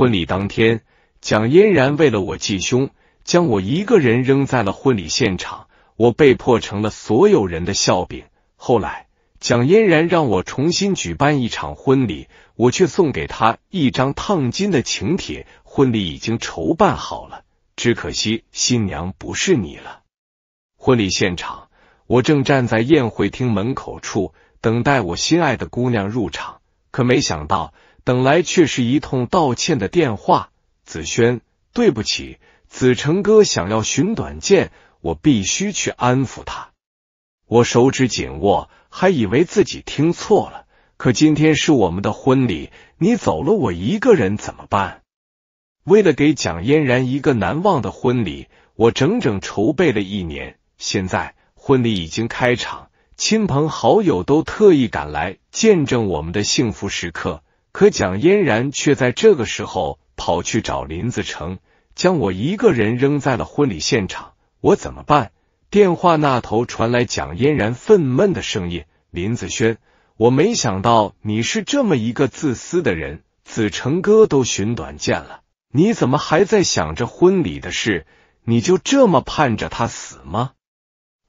婚礼当天，蒋嫣然为了我继兄，将我一个人扔在了婚礼现场，我被迫成了所有人的笑柄。后来，蒋嫣然让我重新举办一场婚礼，我却送给他一张烫金的请帖。婚礼已经筹办好了，只可惜新娘不是你了。婚礼现场，我正站在宴会厅门口处等待我心爱的姑娘入场，可没想到。等来却是一通道歉的电话，子轩，对不起，子成哥想要寻短见，我必须去安抚他。我手指紧握，还以为自己听错了。可今天是我们的婚礼，你走了，我一个人怎么办？为了给蒋嫣然一个难忘的婚礼，我整整筹备了一年。现在婚礼已经开场，亲朋好友都特意赶来见证我们的幸福时刻。可蒋嫣然却在这个时候跑去找林子成，将我一个人扔在了婚礼现场，我怎么办？电话那头传来蒋嫣然愤懑的声音：“林子轩，我没想到你是这么一个自私的人，子成哥都寻短见了，你怎么还在想着婚礼的事？你就这么盼着他死吗？”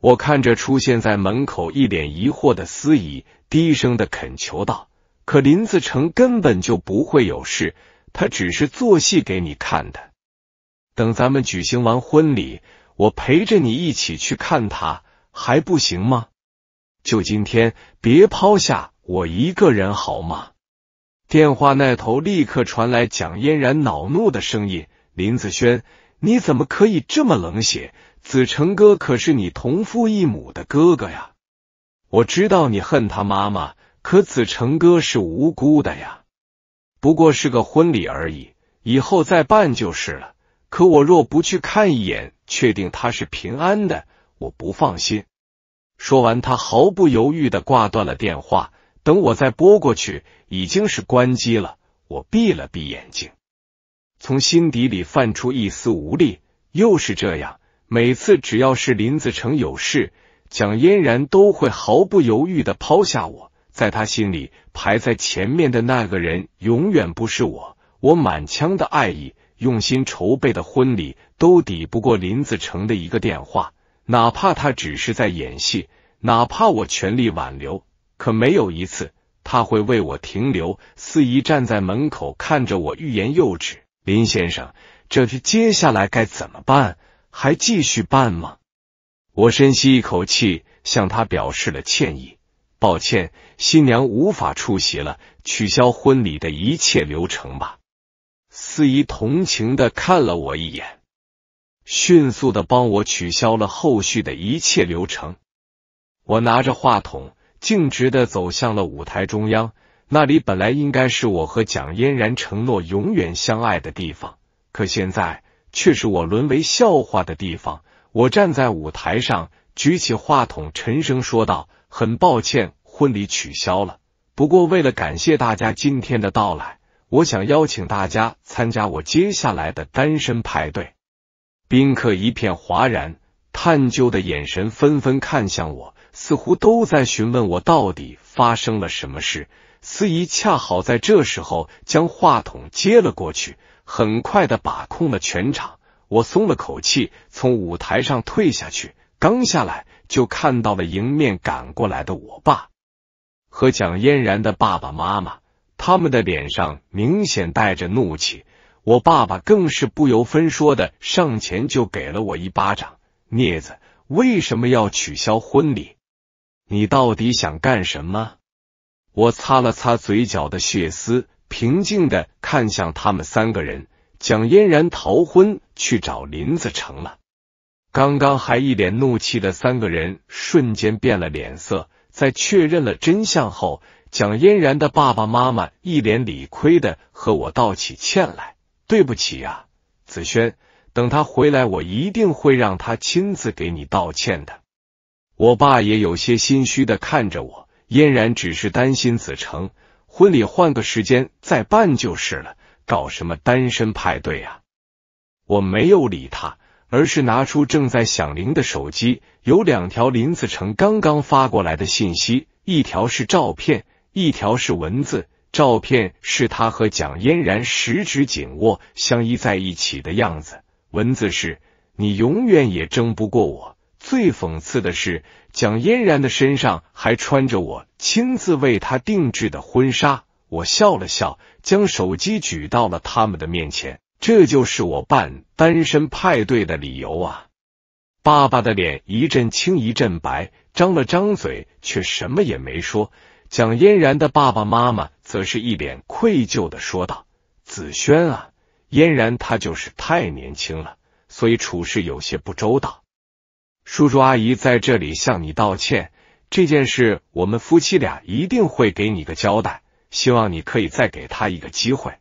我看着出现在门口一脸疑惑的司仪，低声的恳求道。可林子成根本就不会有事，他只是做戏给你看的。等咱们举行完婚礼，我陪着你一起去看他，还不行吗？就今天，别抛下我一个人好吗？电话那头立刻传来蒋嫣然恼怒的声音：“林子轩，你怎么可以这么冷血？子成哥可是你同父异母的哥哥呀！我知道你恨他妈妈。”可子成哥是无辜的呀，不过是个婚礼而已，以后再办就是了。可我若不去看一眼，确定他是平安的，我不放心。说完，他毫不犹豫的挂断了电话。等我再拨过去，已经是关机了。我闭了闭眼睛，从心底里泛出一丝无力。又是这样，每次只要是林子成有事，蒋嫣然都会毫不犹豫的抛下我。在他心里，排在前面的那个人永远不是我。我满腔的爱意，用心筹备的婚礼，都抵不过林子成的一个电话。哪怕他只是在演戏，哪怕我全力挽留，可没有一次他会为我停留。司仪站在门口看着我，欲言又止。林先生，这是接下来该怎么办？还继续办吗？我深吸一口气，向他表示了歉意。抱歉，新娘无法出席了，取消婚礼的一切流程吧。司仪同情的看了我一眼，迅速的帮我取消了后续的一切流程。我拿着话筒，径直的走向了舞台中央，那里本来应该是我和蒋嫣然承诺永远相爱的地方，可现在却是我沦为笑话的地方。我站在舞台上，举起话筒，沉声说道。很抱歉，婚礼取消了。不过，为了感谢大家今天的到来，我想邀请大家参加我接下来的单身派对。宾客一片哗然，探究的眼神纷纷看向我，似乎都在询问我到底发生了什么事。司仪恰好在这时候将话筒接了过去，很快的把控了全场。我松了口气，从舞台上退下去。刚下来。就看到了迎面赶过来的我爸和蒋嫣然的爸爸妈妈，他们的脸上明显带着怒气，我爸爸更是不由分说的上前就给了我一巴掌：“镊子，为什么要取消婚礼？你到底想干什么？”我擦了擦嘴角的血丝，平静的看向他们三个人，蒋嫣然逃婚去找林子成了。刚刚还一脸怒气的三个人瞬间变了脸色，在确认了真相后，蒋嫣然的爸爸妈妈一脸理亏的和我道起歉来：“对不起啊，子轩，等他回来，我一定会让他亲自给你道歉的。”我爸也有些心虚的看着我。嫣然只是担心子成，婚礼换个时间再办就是了，搞什么单身派对啊？我没有理他。而是拿出正在响铃的手机，有两条林子成刚刚发过来的信息，一条是照片，一条是文字。照片是他和蒋嫣然十指紧握、相依在一起的样子。文字是“你永远也争不过我”。最讽刺的是，蒋嫣然的身上还穿着我亲自为她定制的婚纱。我笑了笑，将手机举到了他们的面前。这就是我办单身派对的理由啊！爸爸的脸一阵青一阵白，张了张嘴却什么也没说。蒋嫣然的爸爸妈妈则是一脸愧疚的说道：“子轩啊，嫣然她就是太年轻了，所以处事有些不周到。叔叔阿姨在这里向你道歉，这件事我们夫妻俩一定会给你个交代。希望你可以再给他一个机会。”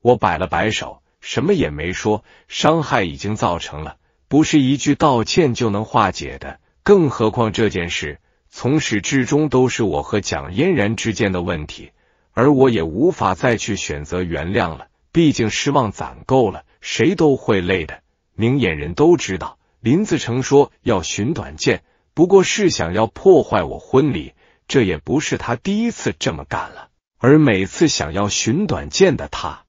我摆了摆手。什么也没说，伤害已经造成了，不是一句道歉就能化解的。更何况这件事从始至终都是我和蒋嫣然之间的问题，而我也无法再去选择原谅了。毕竟失望攒够了，谁都会累的。明眼人都知道，林子成说要寻短见，不过是想要破坏我婚礼，这也不是他第一次这么干了。而每次想要寻短见的他。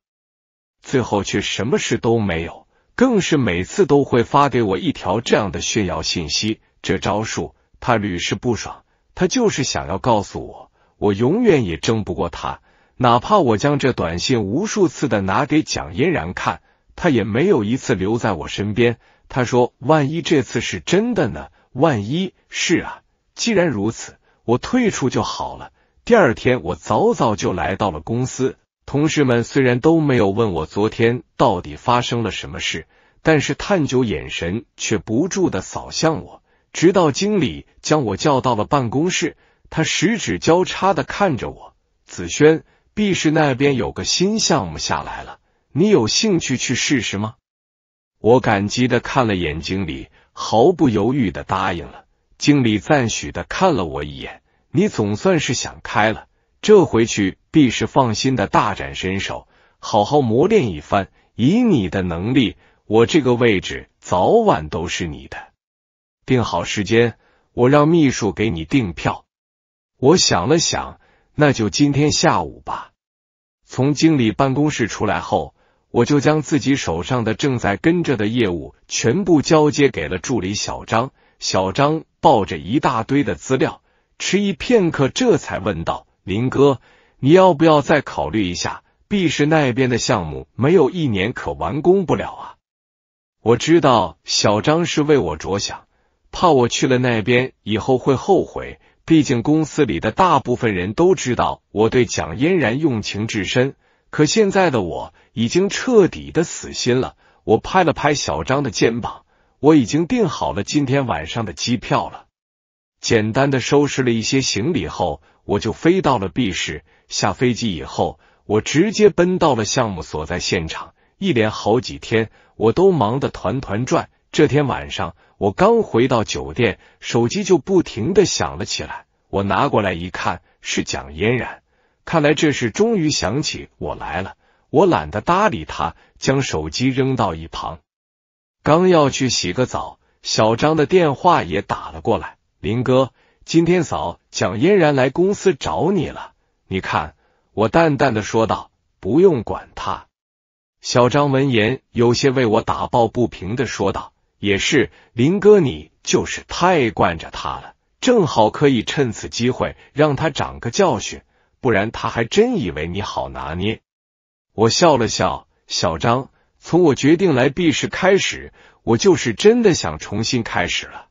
最后却什么事都没有，更是每次都会发给我一条这样的炫耀信息。这招数他屡试不爽，他就是想要告诉我，我永远也争不过他。哪怕我将这短信无数次的拿给蒋嫣然看，他也没有一次留在我身边。他说：“万一这次是真的呢？万一……是啊，既然如此，我退出就好了。”第二天，我早早就来到了公司。同事们虽然都没有问我昨天到底发生了什么事，但是探究眼神却不住的扫向我，直到经理将我叫到了办公室。他十指交叉的看着我，子轩，B 市那边有个新项目下来了，你有兴趣去试试吗？我感激的看了眼经理，毫不犹豫的答应了。经理赞许的看了我一眼，你总算是想开了。这回去必是放心的大展身手，好好磨练一番。以你的能力，我这个位置早晚都是你的。定好时间，我让秘书给你订票。我想了想，那就今天下午吧。从经理办公室出来后，我就将自己手上的正在跟着的业务全部交接给了助理小张。小张抱着一大堆的资料，迟疑片刻，这才问道。林哥，你要不要再考虑一下毕市那边的项目没有一年可完工不了啊！我知道小张是为我着想，怕我去了那边以后会后悔。毕竟公司里的大部分人都知道我对蒋嫣然用情至深，可现在的我已经彻底的死心了。我拍了拍小张的肩膀，我已经订好了今天晚上的机票了。简单的收拾了一些行李后。我就飞到了 B 市，下飞机以后，我直接奔到了项目所在现场。一连好几天，我都忙得团团转。这天晚上，我刚回到酒店，手机就不停的响了起来。我拿过来一看，是蒋嫣然，看来这是终于想起我来了。我懒得搭理他，将手机扔到一旁。刚要去洗个澡，小张的电话也打了过来，林哥。今天早，蒋嫣然来公司找你了，你看，我淡淡的说道，不用管他。小张闻言，有些为我打抱不平的说道：“也是，林哥，你就是太惯着他了，正好可以趁此机会让他长个教训，不然他还真以为你好拿捏。”我笑了笑，小张，从我决定来 B 市开始，我就是真的想重新开始了。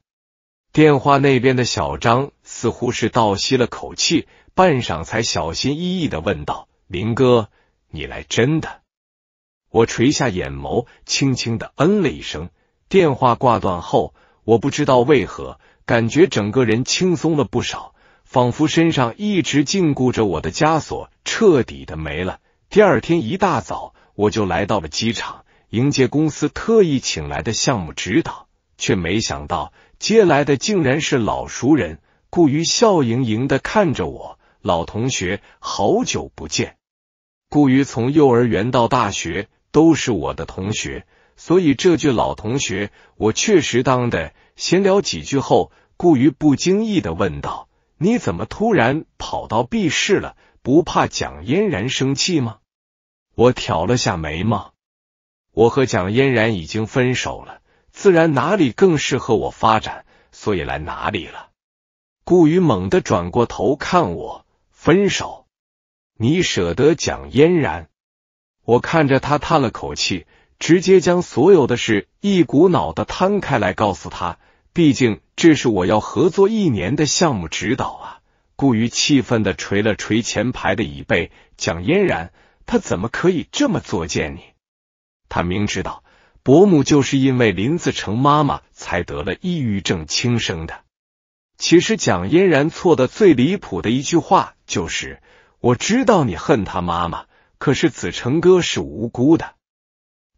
电话那边的小张似乎是倒吸了口气，半晌才小心翼翼的问道：“林哥，你来真的？”我垂下眼眸，轻轻的嗯了一声。电话挂断后，我不知道为何感觉整个人轻松了不少，仿佛身上一直禁锢着我的枷锁彻底的没了。第二天一大早，我就来到了机场，迎接公司特意请来的项目指导，却没想到。接来的竟然是老熟人，顾于笑盈盈的看着我，老同学，好久不见。顾于从幼儿园到大学都是我的同学，所以这句老同学我确实当的。闲聊几句后，顾于不经意的问道：“你怎么突然跑到 B 室了？不怕蒋嫣然生气吗？”我挑了下眉毛，我和蒋嫣然已经分手了。自然哪里更适合我发展，所以来哪里了。顾宇猛地转过头看我，分手？你舍得蒋嫣然？我看着他叹了口气，直接将所有的事一股脑的摊开来告诉他。毕竟这是我要合作一年的项目指导啊。顾宇气愤的捶了捶前排的椅背，蒋嫣然，他怎么可以这么作践你？他明知道。伯母就是因为林子成妈妈才得了抑郁症轻生的。其实蒋嫣然错的最离谱的一句话就是：“我知道你恨他妈妈，可是子成哥是无辜的。”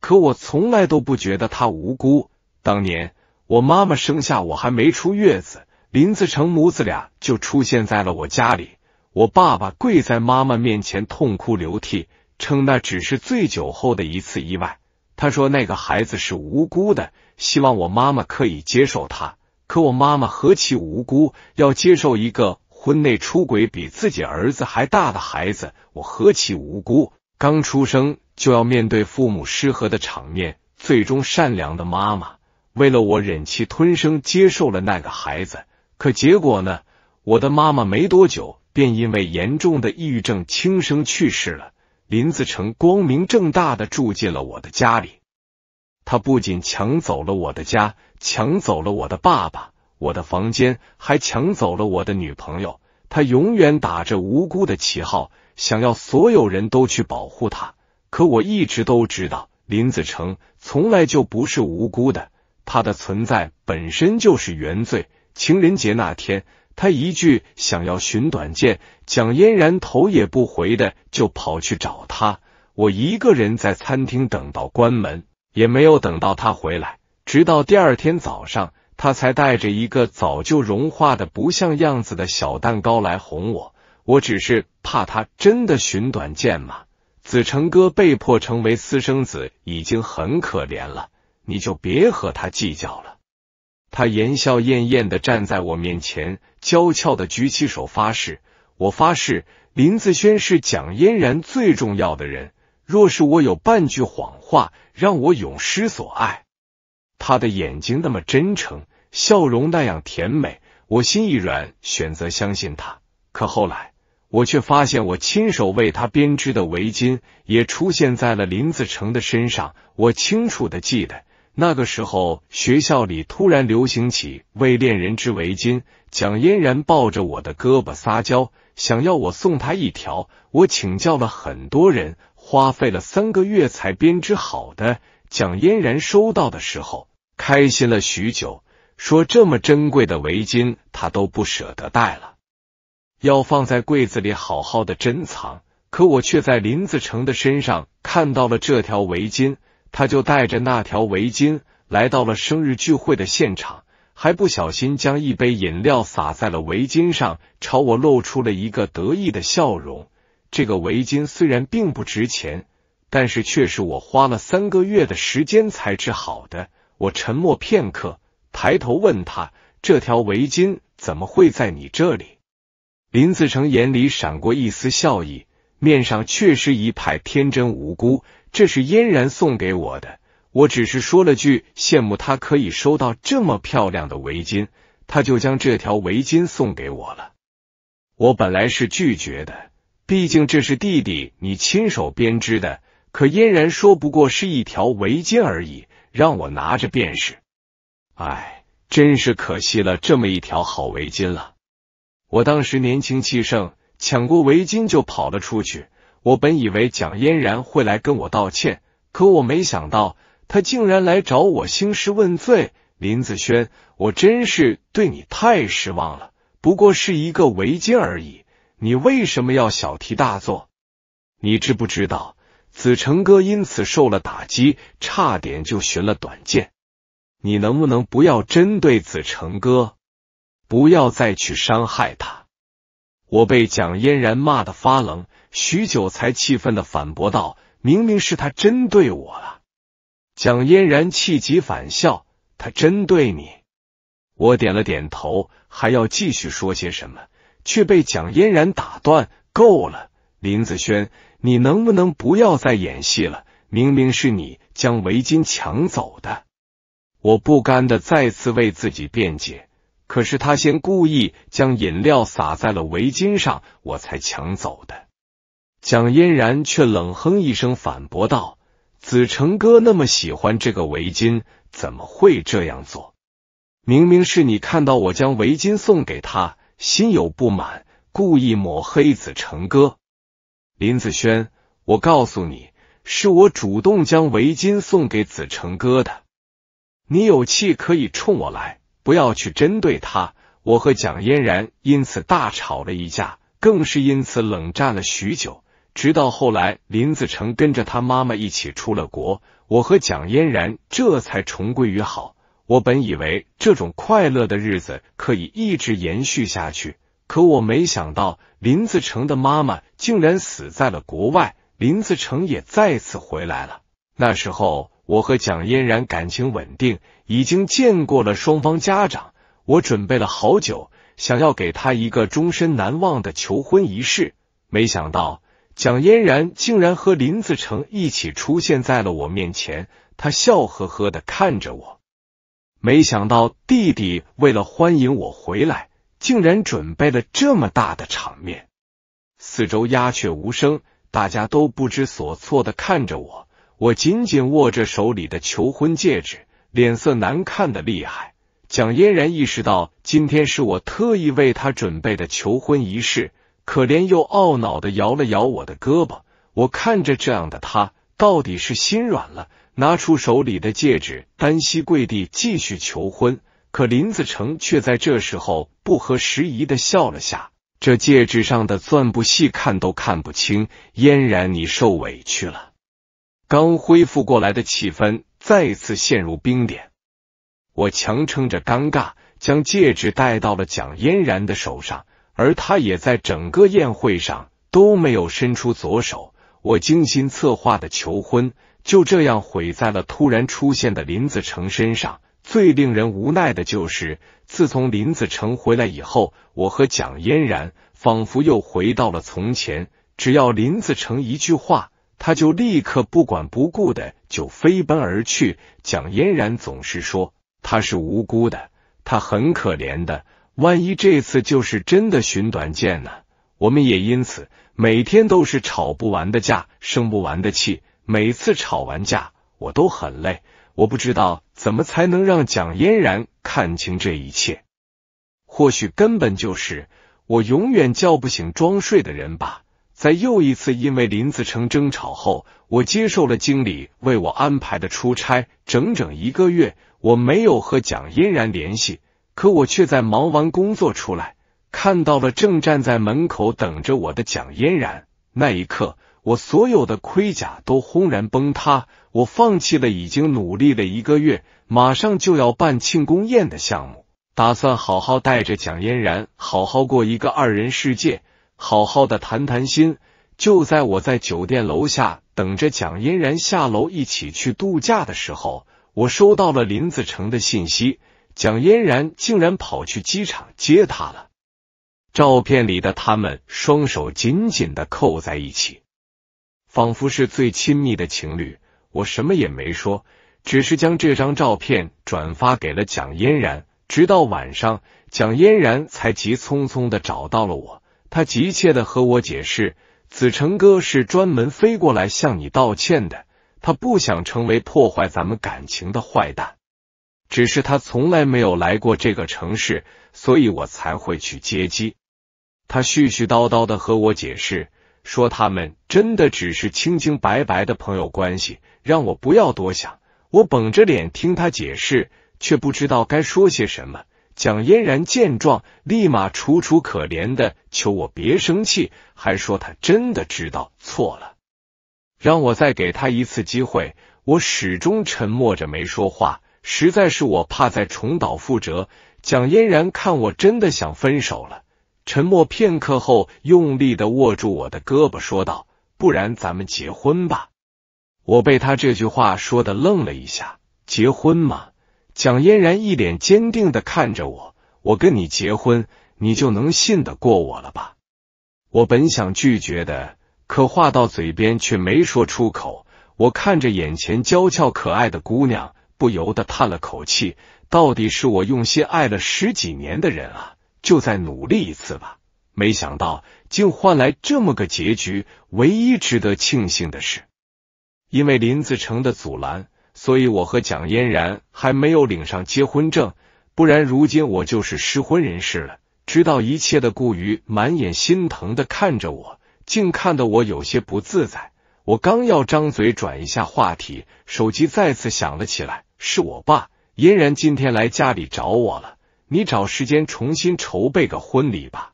可我从来都不觉得他无辜。当年我妈妈生下我还没出月子，林子成母子俩就出现在了我家里。我爸爸跪在妈妈面前痛哭流涕，称那只是醉酒后的一次意外。他说：“那个孩子是无辜的，希望我妈妈可以接受他。可我妈妈何其无辜，要接受一个婚内出轨、比自己儿子还大的孩子，我何其无辜。刚出生就要面对父母失和的场面，最终善良的妈妈为了我忍气吞声，接受了那个孩子。可结果呢？我的妈妈没多久便因为严重的抑郁症轻生去世了。”林子成光明正大的住进了我的家里，他不仅抢走了我的家，抢走了我的爸爸，我的房间，还抢走了我的女朋友。他永远打着无辜的旗号，想要所有人都去保护他。可我一直都知道，林子成从来就不是无辜的，他的存在本身就是原罪。情人节那天。他一句想要寻短见，蒋嫣然头也不回的就跑去找他。我一个人在餐厅等到关门，也没有等到他回来。直到第二天早上，他才带着一个早就融化的不像样子的小蛋糕来哄我。我只是怕他真的寻短见嘛。子成哥被迫成为私生子，已经很可怜了，你就别和他计较了。他言笑晏晏的站在我面前，娇俏的举起手发誓：“我发誓，林子轩是蒋嫣然最重要的人。若是我有半句谎话，让我永失所爱。”他的眼睛那么真诚，笑容那样甜美，我心一软，选择相信他。可后来，我却发现我亲手为他编织的围巾也出现在了林子成的身上。我清楚的记得。那个时候，学校里突然流行起为恋人织围巾。蒋嫣然抱着我的胳膊撒娇，想要我送她一条。我请教了很多人，花费了三个月才编织好的。蒋嫣然收到的时候，开心了许久，说这么珍贵的围巾，她都不舍得戴了，要放在柜子里好好的珍藏。可我却在林子成的身上看到了这条围巾。他就带着那条围巾来到了生日聚会的现场，还不小心将一杯饮料洒在了围巾上，朝我露出了一个得意的笑容。这个围巾虽然并不值钱，但是却是我花了三个月的时间才织好的。我沉默片刻，抬头问他：“这条围巾怎么会在你这里？”林子成眼里闪过一丝笑意，面上确实一派天真无辜。这是嫣然送给我的，我只是说了句羡慕他可以收到这么漂亮的围巾，他就将这条围巾送给我了。我本来是拒绝的，毕竟这是弟弟你亲手编织的。可嫣然说不过是一条围巾而已，让我拿着便是。哎，真是可惜了这么一条好围巾了。我当时年轻气盛，抢过围巾就跑了出去。我本以为蒋嫣然会来跟我道歉，可我没想到他竟然来找我兴师问罪。林子轩，我真是对你太失望了。不过是一个围巾而已，你为什么要小题大做？你知不知道子成哥因此受了打击，差点就寻了短见？你能不能不要针对子成哥，不要再去伤害他？我被蒋嫣然骂得发冷，许久才气愤的反驳道：“明明是他针对我了。”蒋嫣然气急反笑：“他针对你？”我点了点头，还要继续说些什么，却被蒋嫣然打断：“够了，林子轩，你能不能不要再演戏了？明明是你将围巾抢走的。”我不甘的再次为自己辩解。可是他先故意将饮料洒在了围巾上，我才抢走的。蒋嫣然却冷哼一声反驳道：“子成哥那么喜欢这个围巾，怎么会这样做？明明是你看到我将围巾送给他，心有不满，故意抹黑子成哥。”林子轩，我告诉你，是我主动将围巾送给子成哥的，你有气可以冲我来。不要去针对他，我和蒋嫣然因此大吵了一架，更是因此冷战了许久。直到后来林子成跟着他妈妈一起出了国，我和蒋嫣然这才重归于好。我本以为这种快乐的日子可以一直延续下去，可我没想到林子成的妈妈竟然死在了国外，林子成也再次回来了。那时候我和蒋嫣然感情稳定。已经见过了双方家长，我准备了好久，想要给他一个终身难忘的求婚仪式。没想到蒋嫣然竟然和林子成一起出现在了我面前，他笑呵呵的看着我。没想到弟弟为了欢迎我回来，竟然准备了这么大的场面。四周鸦雀无声，大家都不知所措的看着我。我紧紧握着手里的求婚戒指。脸色难看的厉害，蒋嫣然意识到今天是我特意为他准备的求婚仪式，可怜又懊恼的摇了摇我的胳膊。我看着这样的他，到底是心软了，拿出手里的戒指，单膝跪地继续求婚。可林子成却在这时候不合时宜的笑了下，这戒指上的钻不细看都看不清，嫣然你受委屈了。刚恢复过来的气氛。再次陷入冰点，我强撑着尴尬，将戒指戴到了蒋嫣然的手上，而他也在整个宴会上都没有伸出左手。我精心策划的求婚就这样毁在了突然出现的林子成身上。最令人无奈的就是，自从林子成回来以后，我和蒋嫣然仿佛又回到了从前，只要林子成一句话。他就立刻不管不顾的就飞奔而去。蒋嫣然总是说他是无辜的，他很可怜的。万一这次就是真的寻短见呢？我们也因此每天都是吵不完的架，生不完的气。每次吵完架，我都很累。我不知道怎么才能让蒋嫣然看清这一切。或许根本就是我永远叫不醒装睡的人吧。在又一次因为林子成争吵后，我接受了经理为我安排的出差，整整一个月，我没有和蒋嫣然联系。可我却在忙完工作出来，看到了正站在门口等着我的蒋嫣然。那一刻，我所有的盔甲都轰然崩塌。我放弃了已经努力了一个月，马上就要办庆功宴的项目，打算好好带着蒋嫣然，好好过一个二人世界。好好的谈谈心。就在我在酒店楼下等着蒋嫣然下楼一起去度假的时候，我收到了林子成的信息。蒋嫣然竟然跑去机场接他了。照片里的他们双手紧紧的扣在一起，仿佛是最亲密的情侣。我什么也没说，只是将这张照片转发给了蒋嫣然。直到晚上，蒋嫣然才急匆匆的找到了我。他急切的和我解释，子成哥是专门飞过来向你道歉的，他不想成为破坏咱们感情的坏蛋，只是他从来没有来过这个城市，所以我才会去接机。他絮絮叨叨的和我解释，说他们真的只是清清白白的朋友关系，让我不要多想。我绷着脸听他解释，却不知道该说些什么。蒋嫣然见状，立马楚楚可怜的求我别生气，还说他真的知道错了，让我再给他一次机会。我始终沉默着没说话，实在是我怕再重蹈覆辙。蒋嫣然看我真的想分手了，沉默片刻后，用力的握住我的胳膊说道：“不然咱们结婚吧。”我被他这句话说的愣了一下，结婚吗？蒋嫣然一脸坚定的看着我，我跟你结婚，你就能信得过我了吧？我本想拒绝的，可话到嘴边却没说出口。我看着眼前娇俏可爱的姑娘，不由得叹了口气。到底是我用心爱了十几年的人啊，就再努力一次吧。没想到竟换来这么个结局。唯一值得庆幸的是，因为林子成的阻拦。所以我和蒋嫣然还没有领上结婚证，不然如今我就是失婚人士了。知道一切的顾于满眼心疼的看着我，竟看得我有些不自在。我刚要张嘴转一下话题，手机再次响了起来，是我爸。嫣然今天来家里找我了，你找时间重新筹备个婚礼吧。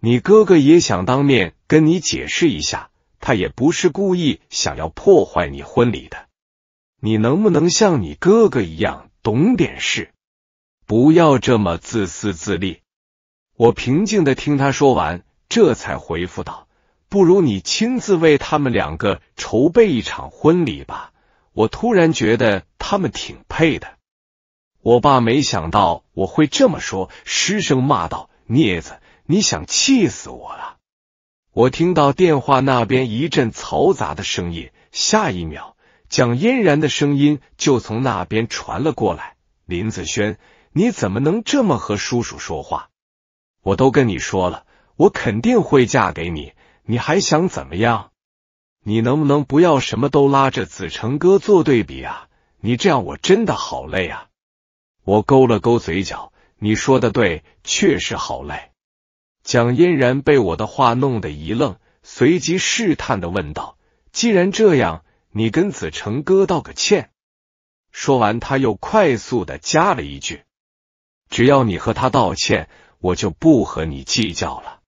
你哥哥也想当面跟你解释一下，他也不是故意想要破坏你婚礼的。你能不能像你哥哥一样懂点事？不要这么自私自利。我平静的听他说完，这才回复道：“不如你亲自为他们两个筹备一场婚礼吧。”我突然觉得他们挺配的。我爸没想到我会这么说，失声骂道：“孽子，你想气死我了！”我听到电话那边一阵嘈杂的声音，下一秒。蒋嫣然的声音就从那边传了过来。林子轩，你怎么能这么和叔叔说话？我都跟你说了，我肯定会嫁给你，你还想怎么样？你能不能不要什么都拉着子成哥做对比啊？你这样我真的好累啊！我勾了勾嘴角，你说的对，确实好累。蒋嫣然被我的话弄得一愣，随即试探的问道：“既然这样。”你跟子成哥道个歉。说完，他又快速的加了一句：“只要你和他道歉，我就不和你计较了。”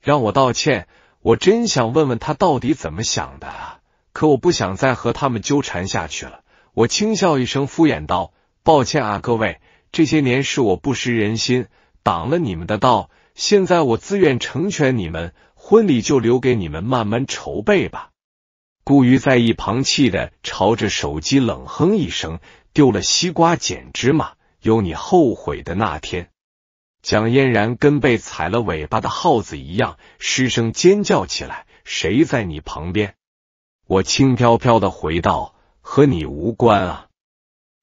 让我道歉，我真想问问他到底怎么想的啊！可我不想再和他们纠缠下去了。我轻笑一声，敷衍道：“抱歉啊，各位，这些年是我不识人心，挡了你们的道。现在我自愿成全你们，婚礼就留给你们慢慢筹备吧。”顾于在一旁气的朝着手机冷哼一声，丢了西瓜捡芝麻，有你后悔的那天。蒋嫣然跟被踩了尾巴的耗子一样，失声尖叫起来：“谁在你旁边？”我轻飘飘的回道：“和你无关啊。”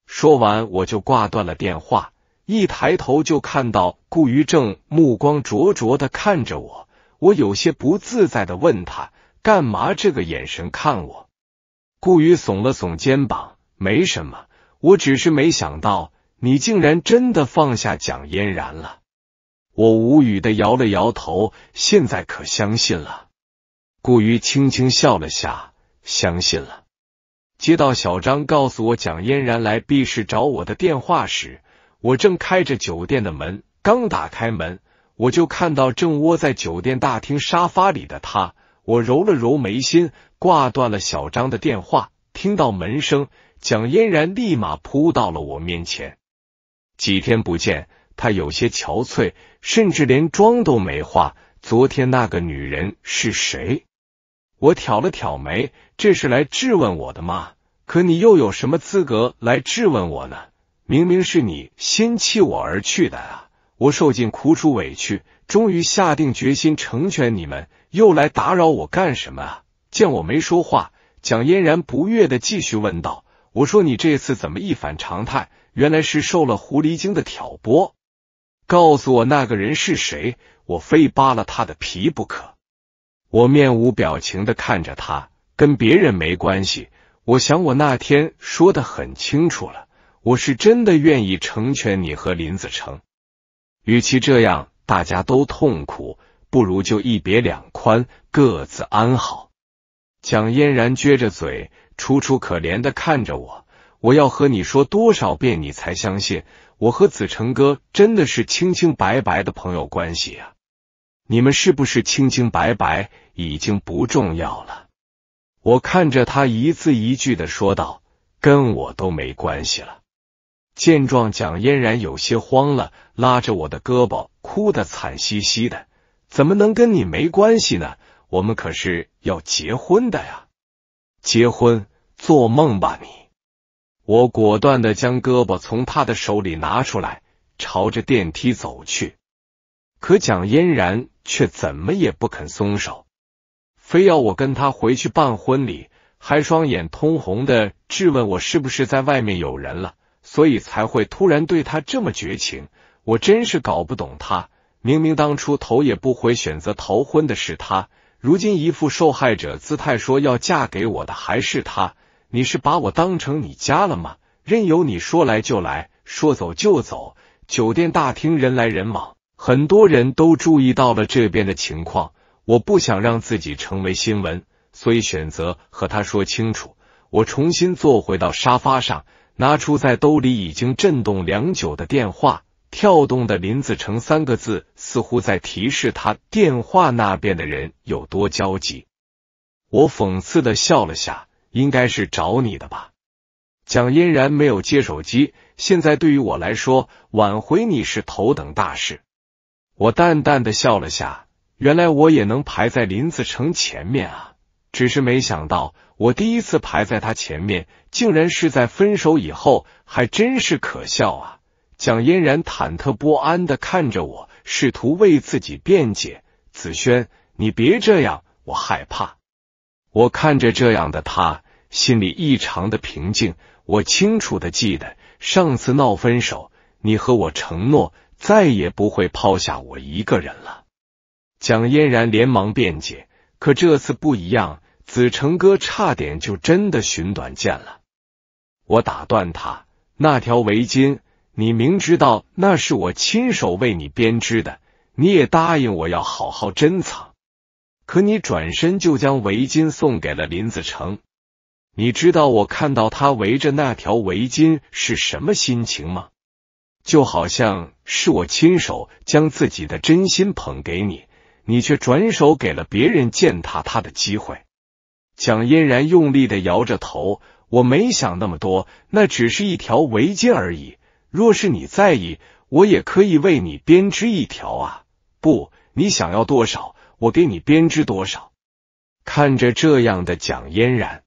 说完，我就挂断了电话。一抬头就看到顾于正目光灼灼的看着我，我有些不自在的问他。干嘛这个眼神看我？顾宇耸了耸肩膀，没什么，我只是没想到你竟然真的放下蒋嫣然了。我无语的摇了摇头，现在可相信了。顾宇轻轻笑了下，相信了。接到小张告诉我蒋嫣然来 B 市找我的电话时，我正开着酒店的门，刚打开门，我就看到正窝在酒店大厅沙发里的他。我揉了揉眉心，挂断了小张的电话。听到门声，蒋嫣然立马扑到了我面前。几天不见，她有些憔悴，甚至连妆都没化。昨天那个女人是谁？我挑了挑眉，这是来质问我的吗？可你又有什么资格来质问我呢？明明是你先弃我而去的啊！我受尽苦楚委屈。终于下定决心成全你们，又来打扰我干什么？见我没说话，蒋嫣然不悦的继续问道：“我说你这次怎么一反常态？原来是受了狐狸精的挑拨。告诉我那个人是谁，我非扒了他的皮不可。”我面无表情的看着他，跟别人没关系。我想我那天说的很清楚了，我是真的愿意成全你和林子成。与其这样。大家都痛苦，不如就一别两宽，各自安好。蒋嫣然撅着嘴，楚楚可怜的看着我。我要和你说多少遍，你才相信我和子成哥真的是清清白白的朋友关系啊？你们是不是清清白白，已经不重要了？我看着他，一字一句的说道：“跟我都没关系了。”见状，蒋嫣然有些慌了，拉着我的胳膊，哭得惨兮兮的。怎么能跟你没关系呢？我们可是要结婚的呀！结婚？做梦吧你！我果断的将胳膊从他的手里拿出来，朝着电梯走去。可蒋嫣然却怎么也不肯松手，非要我跟他回去办婚礼，还双眼通红的质问我是不是在外面有人了。所以才会突然对他这么绝情，我真是搞不懂他。明明当初头也不回选择逃婚的是他，如今一副受害者姿态说要嫁给我的还是他？你是把我当成你家了吗？任由你说来就来，说走就走。酒店大厅人来人往，很多人都注意到了这边的情况。我不想让自己成为新闻，所以选择和他说清楚。我重新坐回到沙发上。拿出在兜里已经震动良久的电话，跳动的“林子成”三个字，似乎在提示他电话那边的人有多焦急。我讽刺的笑了下，应该是找你的吧？蒋嫣然没有接手机。现在对于我来说，挽回你是头等大事。我淡淡的笑了下，原来我也能排在林子成前面啊，只是没想到。我第一次排在他前面，竟然是在分手以后，还真是可笑啊！蒋嫣然忐忑不安的看着我，试图为自己辩解：“子轩，你别这样，我害怕。”我看着这样的他，心里异常的平静。我清楚的记得，上次闹分手，你和我承诺再也不会抛下我一个人了。蒋嫣然连忙辩解，可这次不一样。子成哥差点就真的寻短见了，我打断他。那条围巾，你明知道那是我亲手为你编织的，你也答应我要好好珍藏，可你转身就将围巾送给了林子成。你知道我看到他围着那条围巾是什么心情吗？就好像是我亲手将自己的真心捧给你，你却转手给了别人践踏他的机会。蒋嫣然用力的摇着头，我没想那么多，那只是一条围巾而已。若是你在意，我也可以为你编织一条啊。不，你想要多少，我给你编织多少。看着这样的蒋嫣然，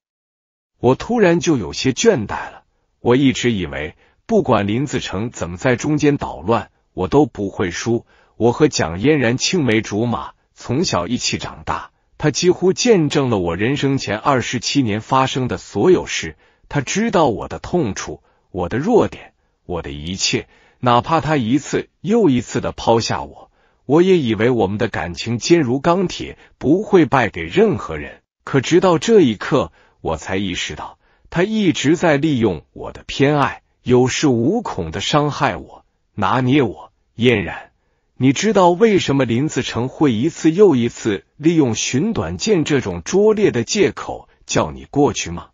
我突然就有些倦怠了。我一直以为，不管林子成怎么在中间捣乱，我都不会输。我和蒋嫣然青梅竹马，从小一起长大。他几乎见证了我人生前二十七年发生的所有事，他知道我的痛处、我的弱点、我的一切，哪怕他一次又一次的抛下我，我也以为我们的感情坚如钢铁，不会败给任何人。可直到这一刻，我才意识到，他一直在利用我的偏爱，有恃无恐的伤害我、拿捏我，嫣然。你知道为什么林子成会一次又一次利用寻短见这种拙劣的借口叫你过去吗？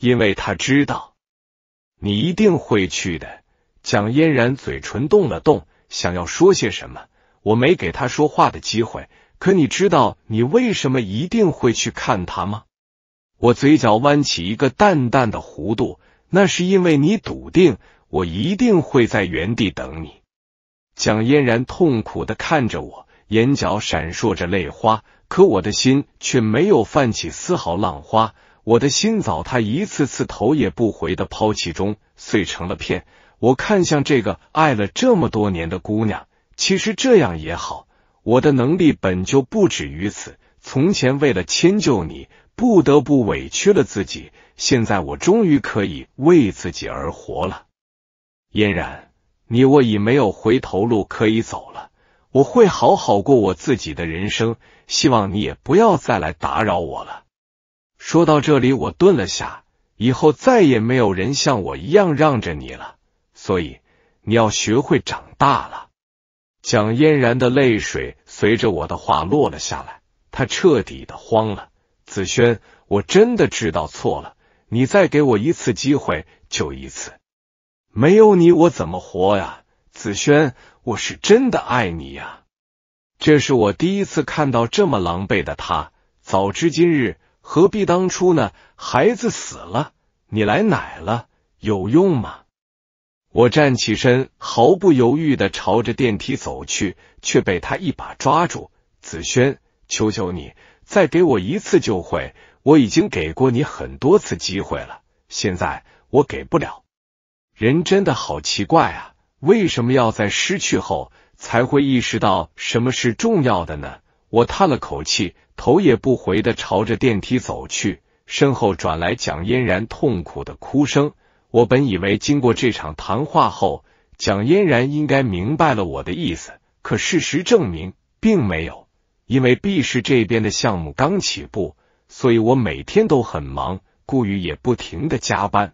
因为他知道你一定会去的。蒋嫣然嘴唇动了动，想要说些什么，我没给他说话的机会。可你知道你为什么一定会去看他吗？我嘴角弯起一个淡淡的弧度，那是因为你笃定我一定会在原地等你。蒋嫣然痛苦的看着我，眼角闪烁着泪花，可我的心却没有泛起丝毫浪花。我的心早他一次次头也不回的抛弃中碎成了片。我看向这个爱了这么多年的姑娘，其实这样也好。我的能力本就不止于此。从前为了迁就你，不得不委屈了自己，现在我终于可以为自己而活了，嫣然。你我已没有回头路可以走了，我会好好过我自己的人生，希望你也不要再来打扰我了。说到这里，我顿了下，以后再也没有人像我一样让着你了，所以你要学会长大了。蒋嫣然的泪水随着我的话落了下来，她彻底的慌了。子轩，我真的知道错了，你再给我一次机会，就一次。没有你，我怎么活呀，子轩，我是真的爱你呀。这是我第一次看到这么狼狈的他，早知今日，何必当初呢？孩子死了，你来奶了，有用吗？我站起身，毫不犹豫的朝着电梯走去，却被他一把抓住。子轩，求求你，再给我一次机会，我已经给过你很多次机会了，现在我给不了。人真的好奇怪啊！为什么要在失去后才会意识到什么是重要的呢？我叹了口气，头也不回的朝着电梯走去，身后传来蒋嫣然痛苦的哭声。我本以为经过这场谈话后，蒋嫣然应该明白了我的意思，可事实证明并没有。因为 B 市这边的项目刚起步，所以我每天都很忙，顾宇也不停的加班。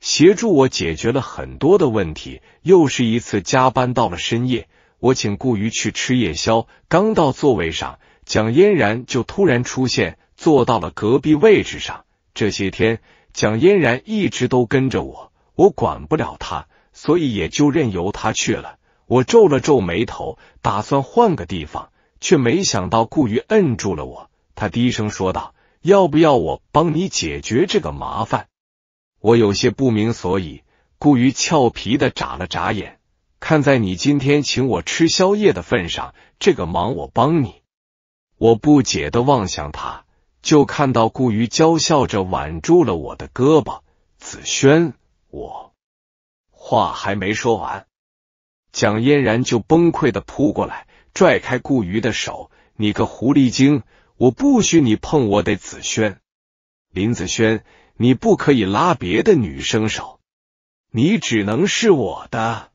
协助我解决了很多的问题，又是一次加班到了深夜。我请顾瑜去吃夜宵，刚到座位上，蒋嫣然就突然出现，坐到了隔壁位置上。这些天，蒋嫣然一直都跟着我，我管不了他，所以也就任由他去了。我皱了皱眉头，打算换个地方，却没想到顾瑜摁住了我。他低声说道：“要不要我帮你解决这个麻烦？”我有些不明所以，顾于俏皮的眨了眨眼。看在你今天请我吃宵夜的份上，这个忙我帮你。我不解的望向他，就看到顾于娇笑着挽住了我的胳膊。子轩，我话还没说完，蒋嫣然就崩溃的扑过来，拽开顾于的手。你个狐狸精，我不许你碰我的子轩！林子轩。你不可以拉别的女生手，你只能是我的。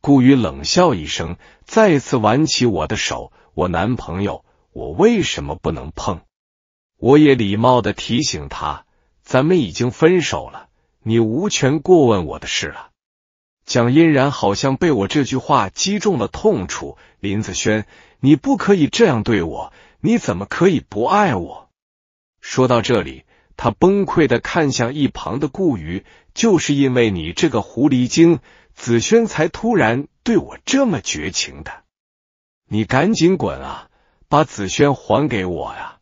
顾宇冷笑一声，再次挽起我的手。我男朋友，我为什么不能碰？我也礼貌的提醒他，咱们已经分手了，你无权过问我的事了。蒋嫣然好像被我这句话击中了痛处。林子轩，你不可以这样对我，你怎么可以不爱我？说到这里。他崩溃的看向一旁的顾宇，就是因为你这个狐狸精，子轩才突然对我这么绝情的。你赶紧滚啊，把子轩还给我呀！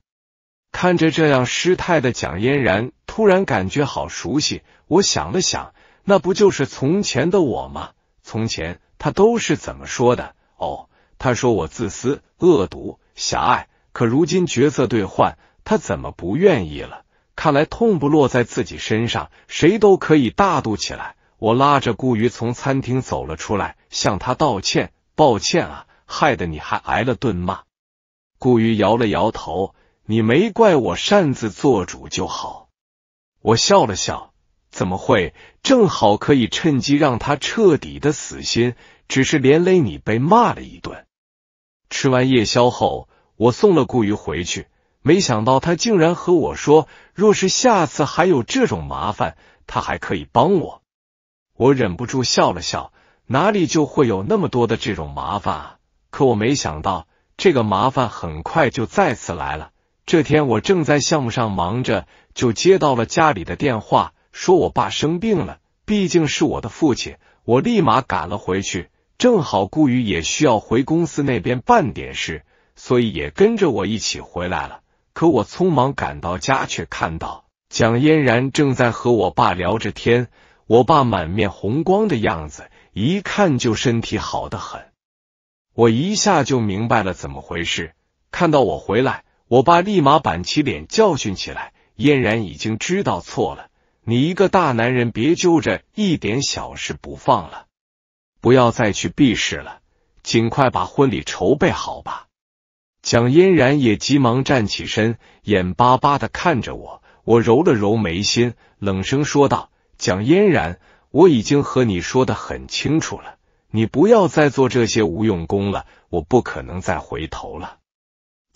看着这样失态的蒋嫣然，突然感觉好熟悉。我想了想，那不就是从前的我吗？从前他都是怎么说的？哦，他说我自私、恶毒、狭隘。可如今角色兑换，他怎么不愿意了？看来痛不落在自己身上，谁都可以大度起来。我拉着顾瑜从餐厅走了出来，向他道歉：“抱歉啊，害得你还挨了顿骂。”顾瑜摇了摇头：“你没怪我擅自做主就好。”我笑了笑：“怎么会？正好可以趁机让他彻底的死心。只是连累你被骂了一顿。”吃完夜宵后，我送了顾瑜回去。没想到他竟然和我说：“若是下次还有这种麻烦，他还可以帮我。”我忍不住笑了笑，哪里就会有那么多的这种麻烦啊？可我没想到，这个麻烦很快就再次来了。这天我正在项目上忙着，就接到了家里的电话，说我爸生病了。毕竟是我的父亲，我立马赶了回去。正好顾宇也需要回公司那边办点事，所以也跟着我一起回来了。可我匆忙赶到家，却看到蒋嫣然正在和我爸聊着天。我爸满面红光的样子，一看就身体好的很。我一下就明白了怎么回事。看到我回来，我爸立马板起脸教训起来：“嫣然已经知道错了，你一个大男人，别揪着一点小事不放了，不要再去避世了，尽快把婚礼筹备好吧。”蒋嫣然也急忙站起身，眼巴巴的看着我。我揉了揉眉心，冷声说道：“蒋嫣然，我已经和你说的很清楚了，你不要再做这些无用功了。我不可能再回头了。”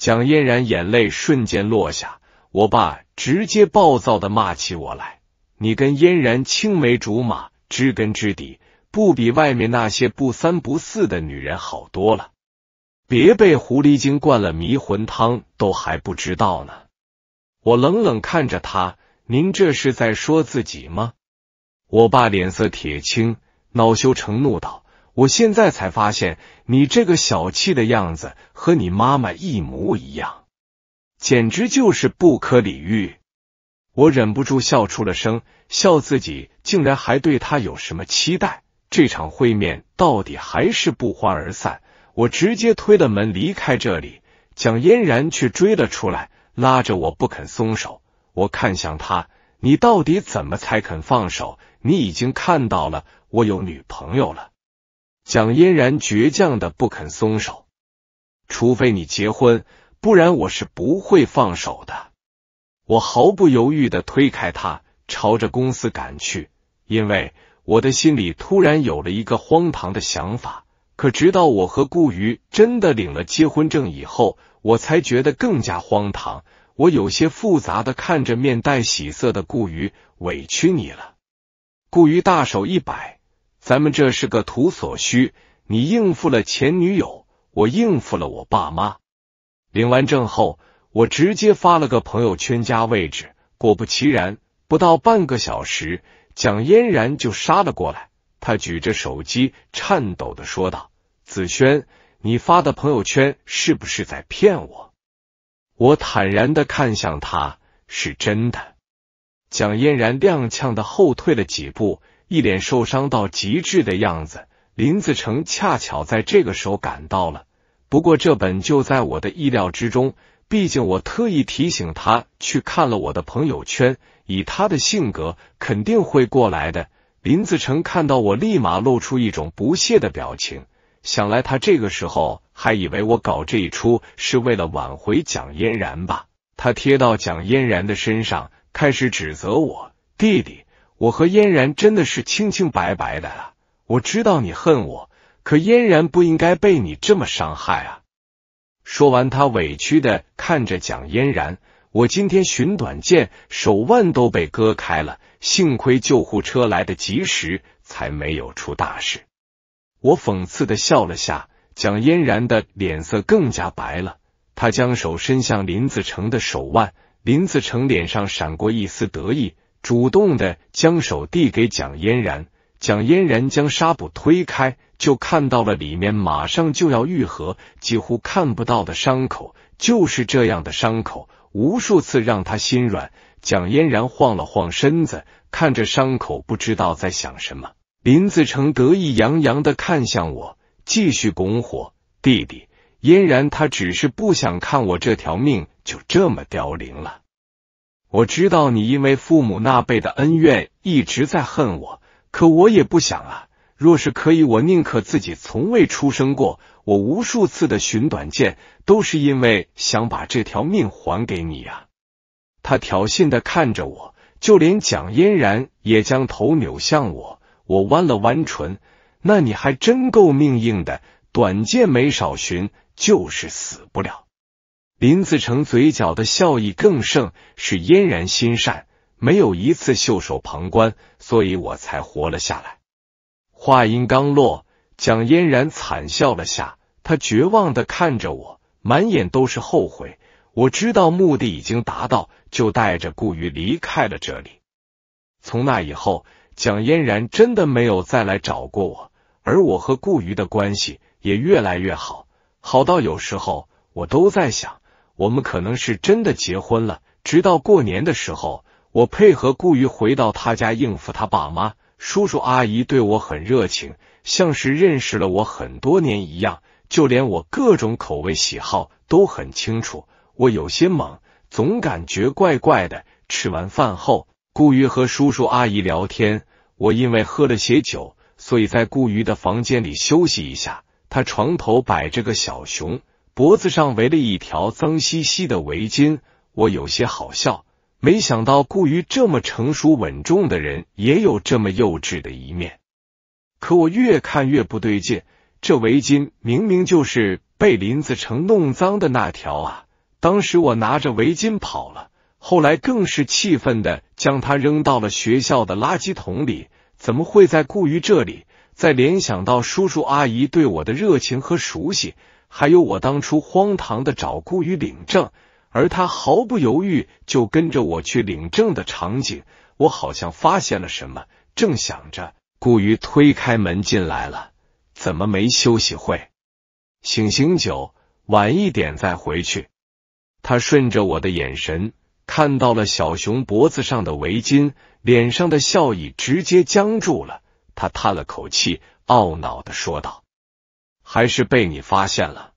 蒋嫣然眼泪瞬间落下。我爸直接暴躁的骂起我来：“你跟嫣然青梅竹马，知根知底，不比外面那些不三不四的女人好多了。”别被狐狸精灌了迷魂汤，都还不知道呢。我冷冷看着他，您这是在说自己吗？我爸脸色铁青，恼羞成怒道：“我现在才发现，你这个小气的样子和你妈妈一模一样，简直就是不可理喻。”我忍不住笑出了声，笑自己竟然还对他有什么期待。这场会面到底还是不欢而散。我直接推了门离开这里，蒋嫣然却追了出来，拉着我不肯松手。我看向他：“你到底怎么才肯放手？你已经看到了，我有女朋友了。”蒋嫣然倔强的不肯松手，除非你结婚，不然我是不会放手的。我毫不犹豫的推开他，朝着公司赶去，因为我的心里突然有了一个荒唐的想法。可直到我和顾瑜真的领了结婚证以后，我才觉得更加荒唐。我有些复杂的看着面带喜色的顾瑜，委屈你了。顾瑜大手一摆，咱们这是个图所需，你应付了前女友，我应付了我爸妈。领完证后，我直接发了个朋友圈加位置，果不其然，不到半个小时，蒋嫣然就杀了过来。他举着手机，颤抖的说道：“子轩，你发的朋友圈是不是在骗我？”我坦然的看向他，是真的。蒋嫣然踉跄的后退了几步，一脸受伤到极致的样子。林子成恰巧在这个时候赶到了，不过这本就在我的意料之中，毕竟我特意提醒他去看了我的朋友圈，以他的性格肯定会过来的。林子成看到我，立马露出一种不屑的表情。想来他这个时候还以为我搞这一出是为了挽回蒋嫣然吧？他贴到蒋嫣然的身上，开始指责我：“弟弟，我和嫣然真的是清清白白的。啊！我知道你恨我，可嫣然不应该被你这么伤害啊！”说完，他委屈的看着蒋嫣然。我今天寻短见，手腕都被割开了。幸亏救护车来得及时，才没有出大事。我讽刺的笑了下，蒋嫣然的脸色更加白了。他将手伸向林子成的手腕，林子成脸上闪过一丝得意，主动的将手递给蒋嫣然。蒋嫣然将纱布推开，就看到了里面马上就要愈合，几乎看不到的伤口。就是这样的伤口，无数次让他心软。蒋嫣然晃了晃身子，看着伤口，不知道在想什么。林子成得意洋洋的看向我，继续拱火：“弟弟，嫣然他只是不想看我这条命就这么凋零了。我知道你因为父母那辈的恩怨一直在恨我，可我也不想啊。若是可以，我宁可自己从未出生过。我无数次的寻短见，都是因为想把这条命还给你呀。”他挑衅的看着我，就连蒋嫣然也将头扭向我。我弯了弯唇，那你还真够命硬的，短剑没少寻，就是死不了。林子成嘴角的笑意更盛，是嫣然心善，没有一次袖手旁观，所以我才活了下来。话音刚落，蒋嫣然惨笑了下，他绝望的看着我，满眼都是后悔。我知道目的已经达到，就带着顾瑜离开了这里。从那以后，蒋嫣然真的没有再来找过我，而我和顾瑜的关系也越来越好，好到有时候我都在想，我们可能是真的结婚了。直到过年的时候，我配合顾瑜回到他家应付他爸妈、叔叔阿姨，对我很热情，像是认识了我很多年一样，就连我各种口味喜好都很清楚。我有些懵，总感觉怪怪的。吃完饭后，顾瑜和叔叔阿姨聊天。我因为喝了些酒，所以在顾瑜的房间里休息一下。他床头摆着个小熊，脖子上围了一条脏兮兮的围巾。我有些好笑，没想到顾瑜这么成熟稳重的人也有这么幼稚的一面。可我越看越不对劲，这围巾明明就是被林子成弄脏的那条啊！当时我拿着围巾跑了，后来更是气愤的将它扔到了学校的垃圾桶里。怎么会在顾于这里？再联想到叔叔阿姨对我的热情和熟悉，还有我当初荒唐的找顾于领证，而他毫不犹豫就跟着我去领证的场景，我好像发现了什么。正想着，顾于推开门进来了。怎么没休息会？醒醒酒，晚一点再回去。他顺着我的眼神看到了小熊脖子上的围巾，脸上的笑意直接僵住了。他叹了口气，懊恼的说道：“还是被你发现了。”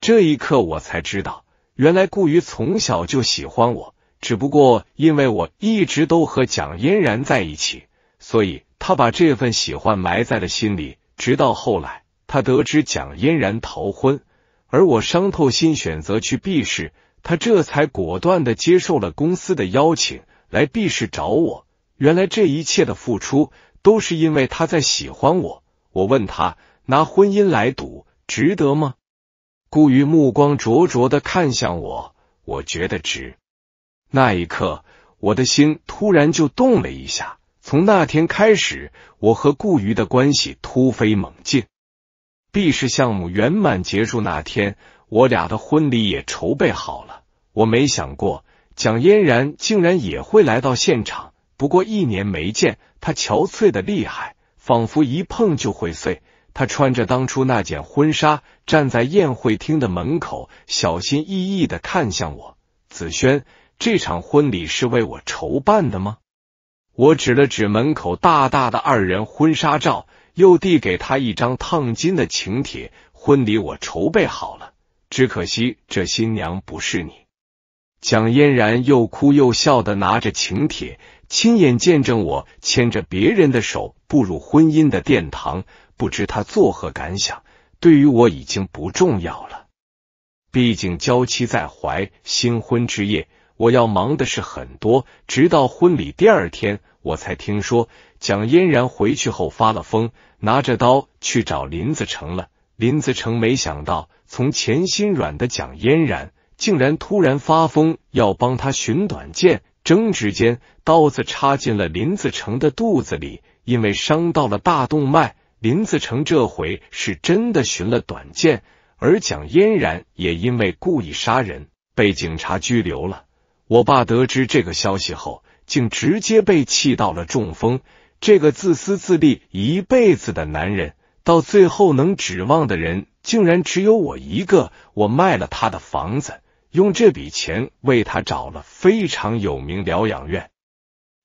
这一刻，我才知道，原来顾于从小就喜欢我，只不过因为我一直都和蒋嫣然在一起，所以他把这份喜欢埋在了心里。直到后来，他得知蒋嫣然逃婚，而我伤透心，选择去避世。他这才果断的接受了公司的邀请，来 B 市找我。原来这一切的付出都是因为他在喜欢我。我问他，拿婚姻来赌，值得吗？顾于目光灼灼的看向我，我觉得值。那一刻，我的心突然就动了一下。从那天开始，我和顾于的关系突飞猛进。B 市项目圆满结束那天。我俩的婚礼也筹备好了，我没想过蒋嫣然竟然也会来到现场。不过一年没见，她憔悴的厉害，仿佛一碰就会碎。她穿着当初那件婚纱，站在宴会厅的门口，小心翼翼的看向我。子轩，这场婚礼是为我筹办的吗？我指了指门口大大的二人婚纱照，又递给她一张烫金的请帖。婚礼我筹备好了。只可惜，这新娘不是你。蒋嫣然又哭又笑的拿着请帖，亲眼见证我牵着别人的手步入婚姻的殿堂，不知他作何感想。对于我已经不重要了，毕竟娇妻在怀，新婚之夜我要忙的是很多。直到婚礼第二天，我才听说蒋嫣然回去后发了疯，拿着刀去找林子成了。林子成没想到，从前心软的蒋嫣然竟然突然发疯，要帮他寻短见。争执间，刀子插进了林子成的肚子里，因为伤到了大动脉。林子成这回是真的寻了短见，而蒋嫣然也因为故意杀人被警察拘留了。我爸得知这个消息后，竟直接被气到了中风。这个自私自利一辈子的男人。到最后，能指望的人竟然只有我一个。我卖了他的房子，用这笔钱为他找了非常有名疗养院，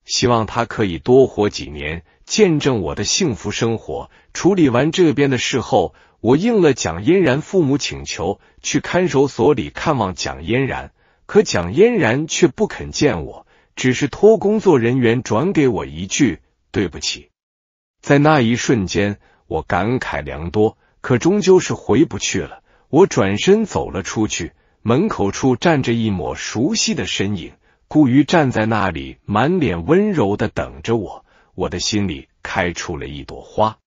希望他可以多活几年，见证我的幸福生活。处理完这边的事后，我应了蒋嫣然父母请求，去看守所里看望蒋嫣然，可蒋嫣然却不肯见我，只是托工作人员转给我一句：“对不起。”在那一瞬间。我感慨良多，可终究是回不去了。我转身走了出去，门口处站着一抹熟悉的身影，顾于站在那里，满脸温柔的等着我。我的心里开出了一朵花。